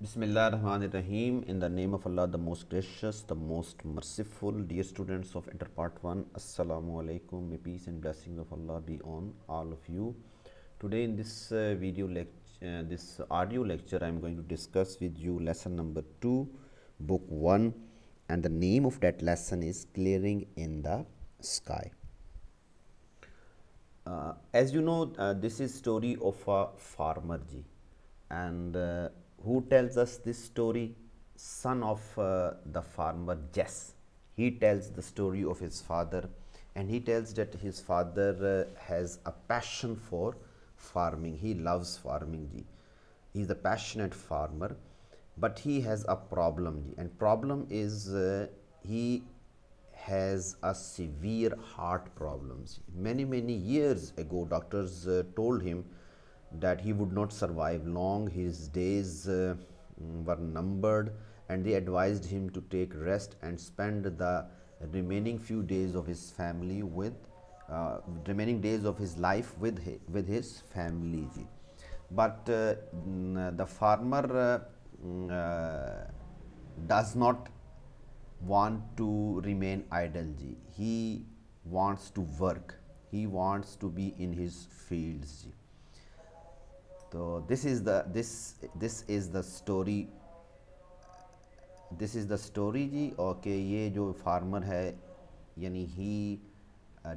Bismillah Rahman Rahim. In the name of Allah, the most gracious, the most merciful. Dear students of Inter Part 1, Assalamu alaikum. May peace and blessings of Allah be on all of you. Today, in this uh, video lecture, uh, this audio lecture, I am going to discuss with you lesson number 2, book 1. And the name of that lesson is Clearing in the Sky. Uh, as you know, uh, this is story of a farmer ji and uh, who tells us this story? Son of uh, the farmer Jess. He tells the story of his father and he tells that his father uh, has a passion for farming. He loves farming. Ji. He's a passionate farmer, but he has a problem. Ji. And problem is uh, he has a severe heart problems. Many, many years ago, doctors uh, told him that he would not survive long, his days uh, mm, were numbered, and they advised him to take rest and spend the remaining few days of his family with uh, remaining days of his life with his, with his family. But uh, mm, uh, the farmer uh, mm, uh, does not want to remain idle. He wants to work. He wants to be in his fields. तो this is the this this is the story this is the story जी और ये जो farmer है यानी he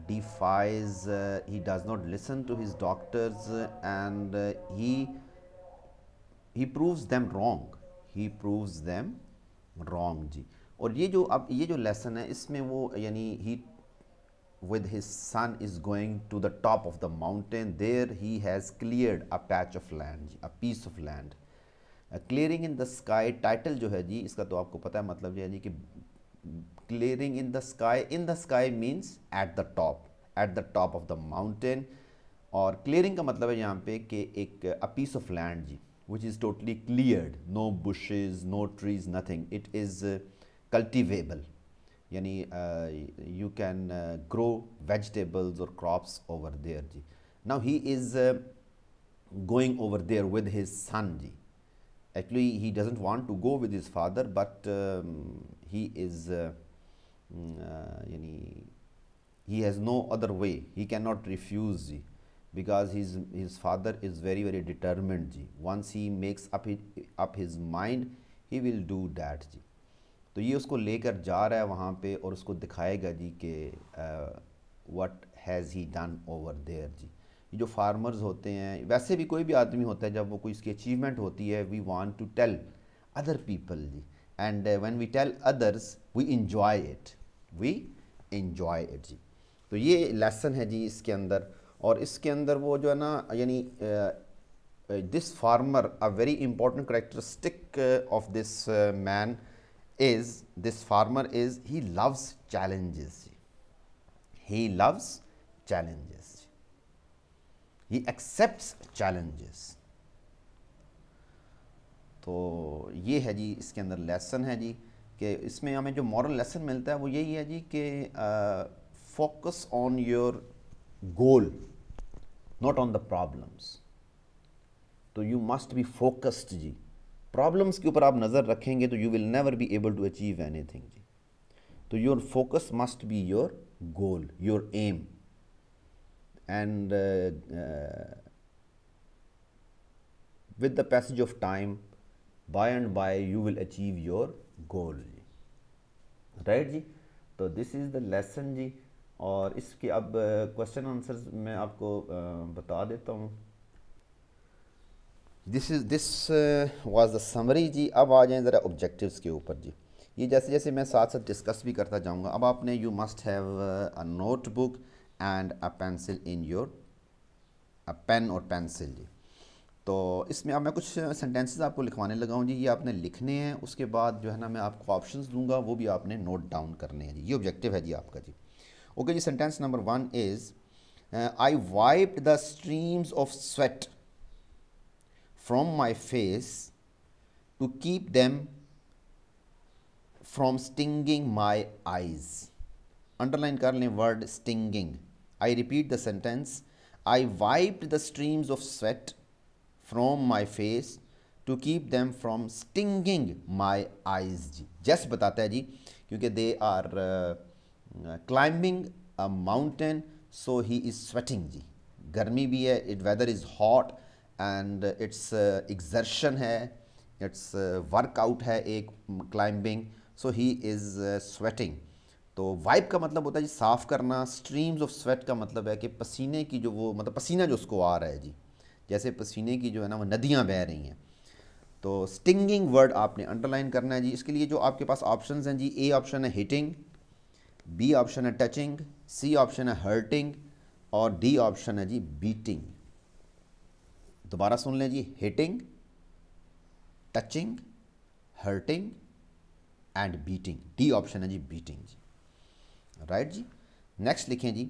defies he does not listen to his doctors and he he proves them wrong he proves them wrong जी और ये जो अब ये जो लेसन है इसमें वो यानी he with his son is going to the top of the mountain. There he has cleared a patch of land, a piece of land. Clearing in the sky title जो है जी इसका तो आपको पता है मतलब जो है जी कि clearing in the sky in the sky means at the top at the top of the mountain और क्लियरिंग का मतलब है यहाँ पे कि एक अ पीस ऑफ लैंड जी which is totally cleared no bushes no trees nothing it is cultivable yani, you can grow vegetables or crops over there. Ji. Now he is going over there with his son. Ji. Actually, he doesn't want to go with his father, but um, he is, yani, he has no other way. He cannot refuse. Ji because his his father is very very determined ji. once he makes up his, up his mind he will do that ji. तो ये उसको लेकर जा रहा है वहाँ पे और उसको दिखाएगा जी कि what has he done over there जी ये जो फार्मर्स होते हैं वैसे भी कोई भी आदमी होता है जब वो कोई इसकी अचीवमेंट होती है we want to tell other people जी and when we tell others we enjoy it we enjoy it जी तो ये लेसन है जी इसके अंदर और इसके अंदर वो जो है ना यानी this farmer a very important characteristic of this man is this farmer is he loves challenges. He loves challenges. He accepts challenges. तो ये है जी इसके अंदर लेसन है जी कि इसमें हमें जो मॉरल लेसन मिलता है वो यही है जी कि focus on your goal not on the problems तो यू मस्ट बी फोकस्ड जी प्रॉब्लम्स के ऊपर आप नज़र रखेंगे तो you will never be able to achieve anything जी तो your focus must be your goal your aim and with the passage of time by and by you will achieve your goal जी right जी तो this is the lesson जी और इसके अब question uh, answers मैं आपको uh, बता देता हूँ this is this was the summary जी अब आ जाएं ज़रा ऑब्जेक्टिव्स के ऊपर जी ये जैसे जैसे मैं साथ साथ डिस्कस भी करता जाऊँगा अब आपने you must have a notebook and a pencil in your uh pen और पेंसिल जी तो इसमें अब मैं कुछ सेंटेंसेस आपको लिखवाने लगा हूँ जी ये आपने लिखने हैं उसके बाद जो है ना मैं आपको ऑप्शंस दूंगा वो भी आपने नोट डाउन करने हैं जी ये ऑब्जेक्टिव है जी आपका जी ओके जी sentence number one is I wipe the streams of sweat from my face to keep them from stinging my eyes. Underline kar le word stinging. I repeat the sentence. I wiped the streams of sweat from my face to keep them from stinging my eyes. ji just batata hai ji kyunki they are uh, climbing a mountain so he is sweating ji garmi bhi hai it weather is hot and it's exertion है it's workout है एक climbing so he is sweating तो wipe का मतलब होता है जी साफ़ करना स्ट्रीम्स ऑफ स्वेट का मतलब है कि पसीने की जो वो मतलब पसीना जो उसको आ रहा है जी जैसे पसीने की जो है ना वो नदियाँ बह रही हैं तो स्टिंगिंग वर्ड आपने अंडरलाइन करना है जी इसके लिए जो आपके पास ऑप्शन हैं जी ए ऑप्शन है हिटिंग बी ऑप्शन है टचिंग सी ऑप्शन है हर्टिंग और डी ऑप्शन है जी बीटिंग दोबारा सुन लें जी hitting touching hurting and beating D option है जी बीटिंग जी राइट right जी नेक्स्ट लिखें जी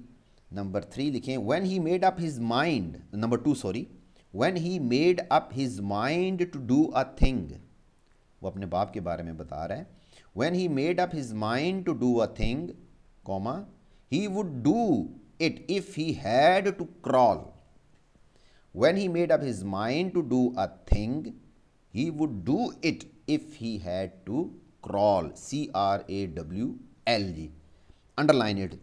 नंबर थ्री लिखें when he made up his mind number two sorry when he made up his mind to do a thing वो अपने बाप के बारे में बता रहा है when he made up his mind to do a thing comma he would do it if he had to crawl when he made up his mind to do a thing, he would do it if he had to crawl. C R A W L G. Underline it.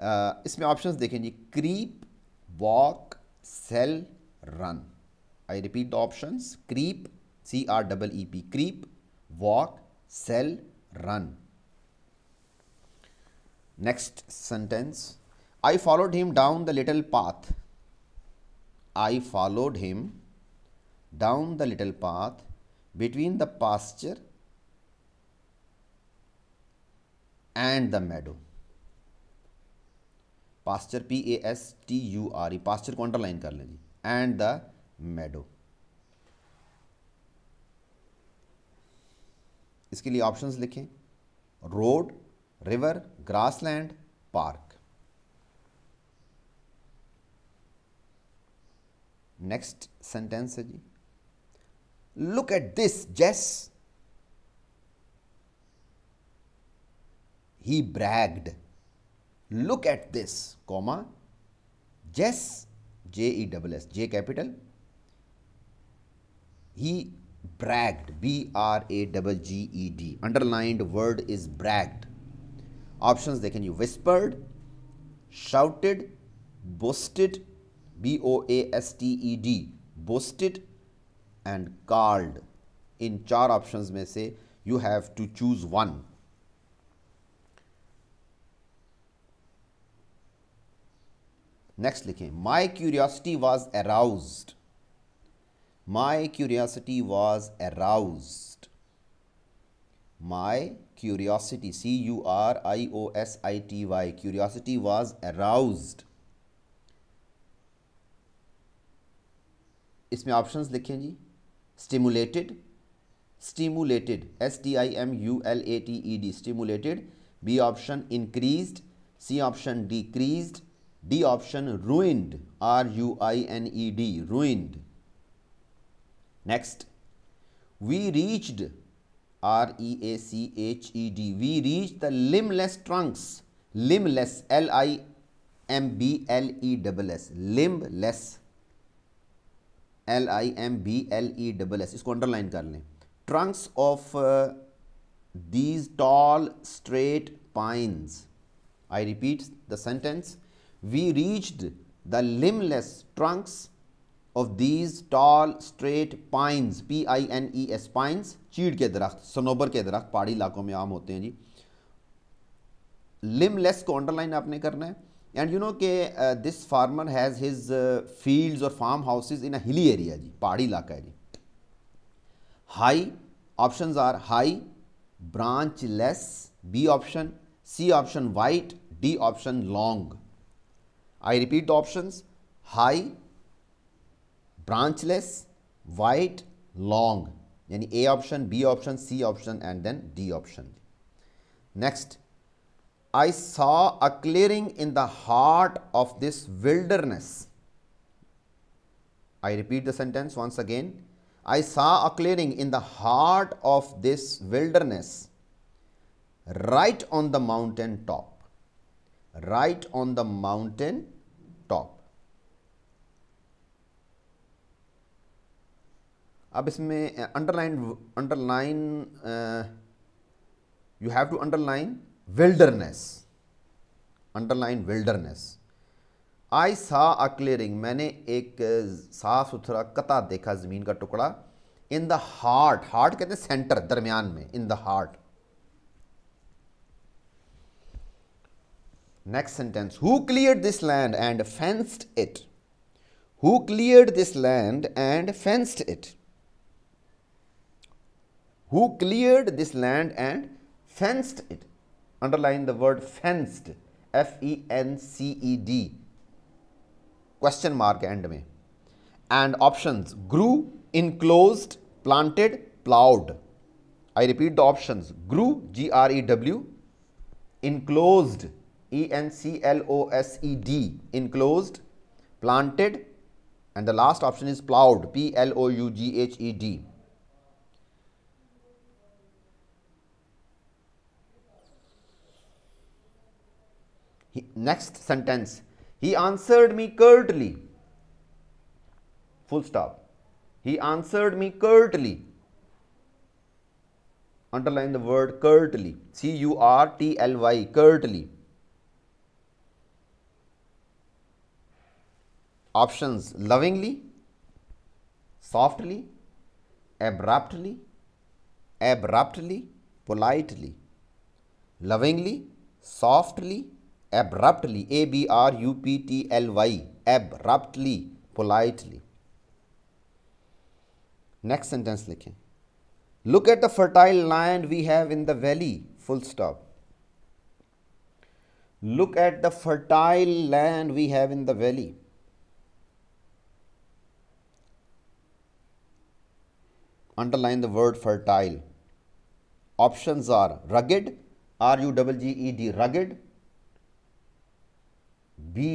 Uh, options they creep, walk, sell, run. I repeat the options creep, C R E E P, creep, walk, sell, run. Next sentence. I followed him down the little path. I followed him down the little path between the pasture and the meadow. Pasture, P-A-S-T-U-R-E. Pasture को underline कर लें जी and the मेडो इसके लिए options लिखें road river grassland park Next sentence, है जी look at this he bragged look at this comma jess j e double s j capital he bragged b r a double g e d underlined word is bragged options they can you whispered shouted boasted B-O-A-S-T-E-D, boasted and called. In char options may say, you have to choose one. Next, likhe, my curiosity was aroused. My curiosity was aroused. My curiosity, C-U-R-I-O-S-I-T-Y, curiosity was aroused. इसमें options लिखें जी stimulated stimulated S T I M U L A T E D stimulated B option increased C option decreased D option ruined R U I N E D ruined next we reached R E A C H E D we reach the limbless trunks limbless L I M B L E double S limbless L I M B L E double S इसको underline कर लें trunks of these tall straight pines I repeat the sentence we reached the limbless trunks of these tall straight pines P I N E S pines चीड़ के दरख्त सनोबर के दरख्त पहाड़ी इलाकों में आम होते हैं जी लिमलेस को अंडरलाइन आपने करना है एंड यू नो के this farmer has his fields और farm houses in a hilly area जी पहाड़ी इलाका है जी high options are high branchless B option C option white D option long I repeat option options high branchless white long यानी A option B option C option and then D option next I saw a clearing in the heart of this wilderness. I repeat the sentence once again. I saw a clearing in the heart of this wilderness, right on the mountain top. Right on the mountain top. अब इसमें underline underline you have to underline wilderness underline wilderness I saw a clearing मैंने एक साफ सुथरा कता देखा ज़मीन का टुकड़ा इन द हार्ट हार्ट कहते हैं सेंटर दरमियान में in the heart next sentence who clear this land and fenced it who clear this land and fenced it who clear this land and fenced it underline the word fenced f e n c e d question mark end mein and options grew enclosed planted plowed i repeat the options grew g r e w enclosed e n c l o s e d enclosed planted and the last option is plowed p l o u g h e d He, next sentence, he answered me curtly. Full stop. He answered me curtly. Underline the word curtly. C U R T L Y, curtly. Options lovingly, softly, abruptly, abruptly, politely, lovingly, softly, abruptly a b r u p t l y abruptly politely Next sentence, look at the fertile land we have in the valley. Full stop. look at the fertile land we have in the valley. Underline the word fertile. Options are rugged, R U G G E D, rugged, B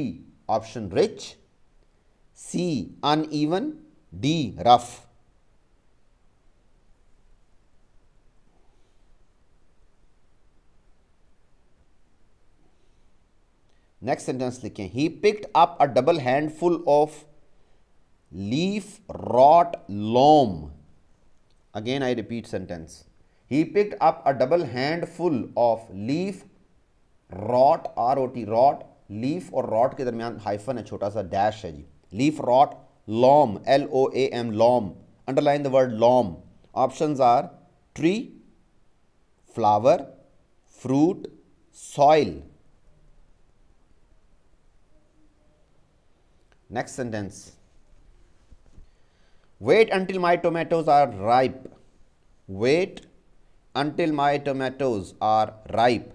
option rich C uneven D rough next sentence लिखें he picked up a double handful of leaf rot loam again i repeat sentence he picked up a double handful of leaf rot rot rot leaf और rot के दरमियान hyphen है छोटा सा dash है जी leaf rot loam L O A M loam underline the word loam options are tree flower fruit soil next sentence wait until my tomatoes are ripe wait until my tomatoes are ripe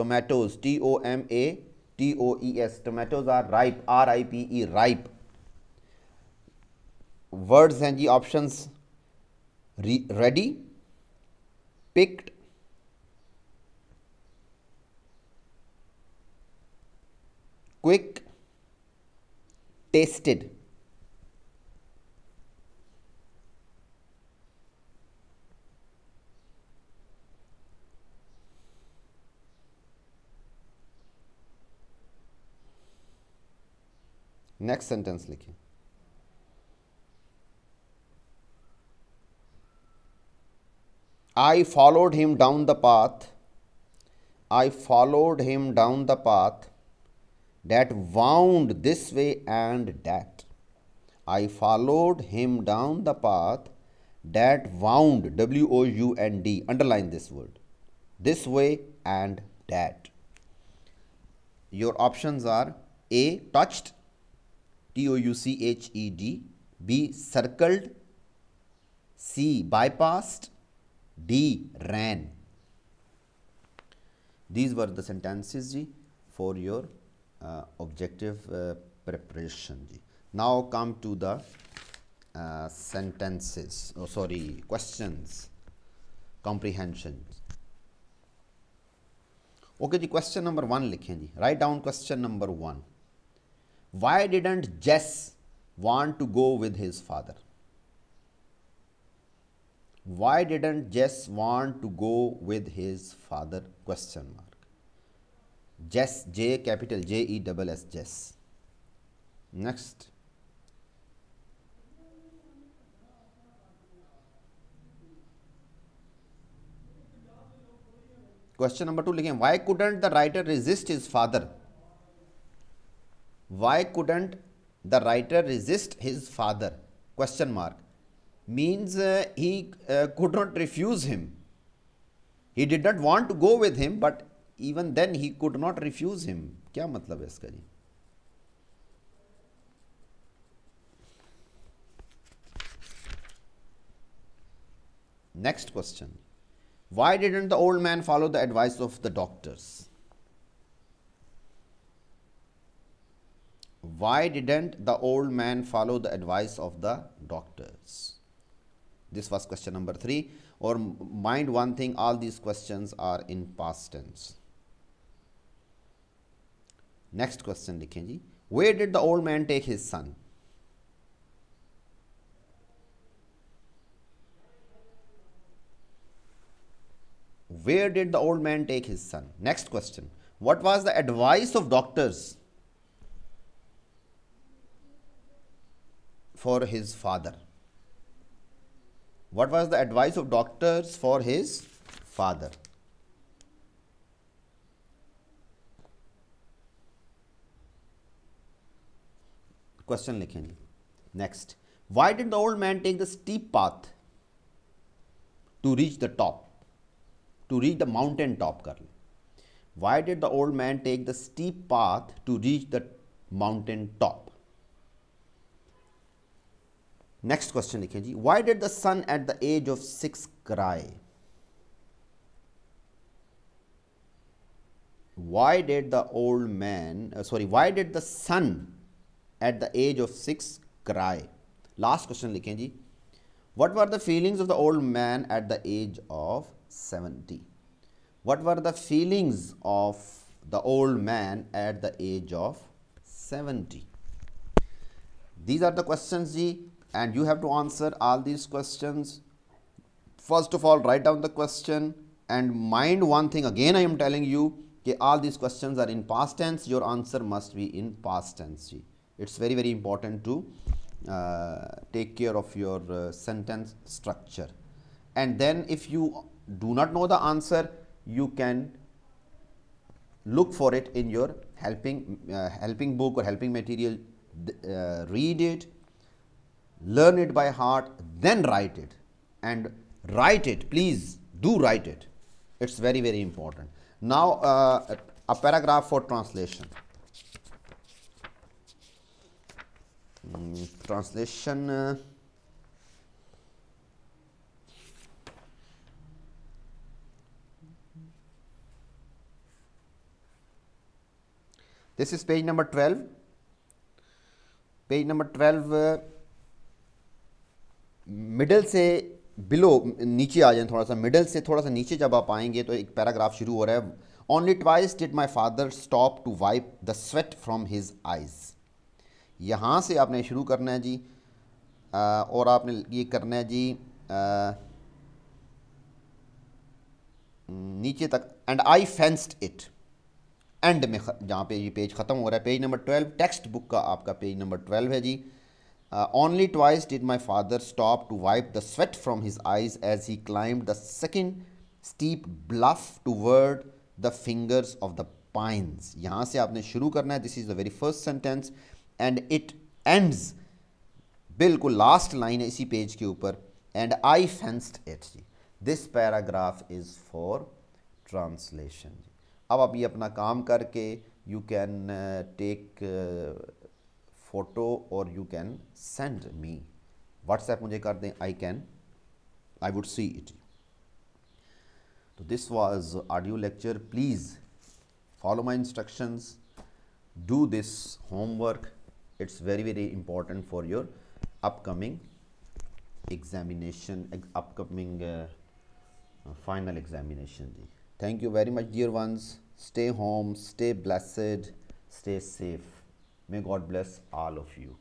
tomatoes t o m a T O E S. Tomatoes are ripe. R I P E. Ripe. Words and the options Re ready, picked, quick, tasted. Next sentence. लिखिए I followed him down the path. I followed him down the path that wound this way and that. I followed him down the path that wound, W O U N D, underline this word, this way and that. Your options are A, touched, T O U C H E D, B circled, C bypassed, D ran. These were the sentences ji, for your uh, objective uh, preparation. Ji. Now come to the uh, sentences, oh sorry, questions, comprehensions. Okay okay, जी question number one लिखें जी write down question number one Why didn't Jess want to go with his father? Why didn't Jess want to go with his father? Question mark. Jess, J capital J E double S, Jess. Next. Question number two, why couldn't the writer resist his father why couldn't the writer resist his father question mark means uh, he uh, could not refuse him he did not want to go with him but even then he could not refuse him क्या मतलब इसका जी next question why didn't the old man follow the advice of the doctors Why didn't the old man follow the advice of the doctors? This was question number three. Or mind one thing, all these questions are in past tense. Next question, लिखें जी Where did the old man take his son? where did the old man take his son next question what was the advice of doctors for his father what was the advice of doctors for his father question likhenge next why did the old man take the steep path to reach the top to reach the mountain top kar why did the old man take the steep path to reach the mountain top Next question, देखिए जी why did the son at the age of six cry why did the old man uh, sorry why did the son at the age of 6 cry last question likhen ji what were the feelings of the old man at the age of 70 what were the feelings of the old man at the age of 70 these are the questions ji and you have to answer all these questions first of all write down the question and mind one thing again i am telling you that all these questions are in past tense your answer must be in past tense it's very very important to uh, take care of your uh, sentence structure and then if you do not know the answer you can look for it in your helping uh, helping book or helping material uh, read it learn it by heart, then write it. And write it, please do write it. It's very, very important. Now, uh, a paragraph for translation. Hmm, translation. Uh, this is page number 12 page number 12 uh, middle से below नीचे आ जाए थोड़ा सा middle से थोड़ा सा नीचे जब आप आएंगे तो एक पैराग्राफ शुरू हो रहा है only twice did my father stop to wipe the sweat from his eyes यहाँ से आपने शुरू करना है जी आ, और आपने ये करना है जी आ, नीचे तक and I fenced it and में जहाँ पे ये पेज ख़त्म हो रहा है page number twelve textbook का आपका पेज नंबर ट्वेल्व है जी Uh, only twice did my father stop to wipe the sweat from his eyes as he climbed the second steep bluff toward the fingers of the pines. यहाँ से आपने शुरू करना है this is the very first sentence and it ends बिल्कुल last line है इसी page के ऊपर And I fenced it. This paragraph is for translation. Translation अब आप ये अपना काम करके यू कैन टेक फोटो और you can send me WhatsApp मुझे कर दें I can I would see it तो this was audio lecture please follow my instructions do this homework it's very very important for your upcoming examination upcoming final examination जी thank you very much dear ones stay home stay blessed stay safe May God bless all of you.